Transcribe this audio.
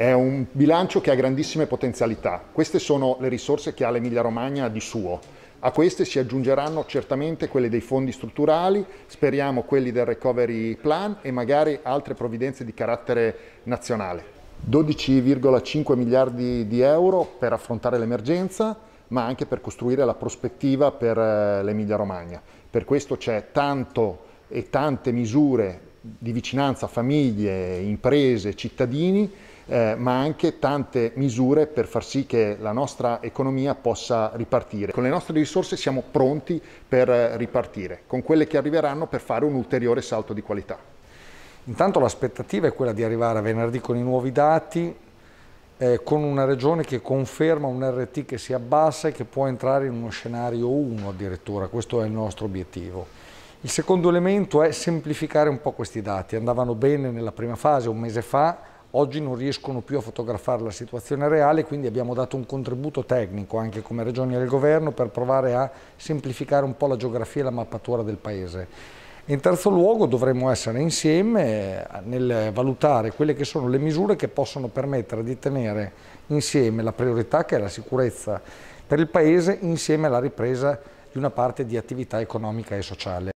È un bilancio che ha grandissime potenzialità. Queste sono le risorse che ha l'Emilia Romagna di suo. A queste si aggiungeranno certamente quelle dei fondi strutturali, speriamo quelli del recovery plan e magari altre provvidenze di carattere nazionale. 12,5 miliardi di euro per affrontare l'emergenza, ma anche per costruire la prospettiva per eh, l'Emilia Romagna. Per questo c'è tanto e tante misure di vicinanza a famiglie, imprese, cittadini, eh, ma anche tante misure per far sì che la nostra economia possa ripartire. Con le nostre risorse siamo pronti per ripartire, con quelle che arriveranno per fare un ulteriore salto di qualità. Intanto l'aspettativa è quella di arrivare a venerdì con i nuovi dati, eh, con una regione che conferma un RT che si abbassa e che può entrare in uno scenario 1 addirittura, questo è il nostro obiettivo. Il secondo elemento è semplificare un po' questi dati. Andavano bene nella prima fase, un mese fa, oggi non riescono più a fotografare la situazione reale, quindi abbiamo dato un contributo tecnico anche come Regioni del Governo per provare a semplificare un po' la geografia e la mappatura del Paese. In terzo luogo dovremo essere insieme eh, nel valutare quelle che sono le misure che possono permettere di tenere insieme la priorità che è la sicurezza per il Paese insieme alla ripresa di una parte di attività economica e sociale.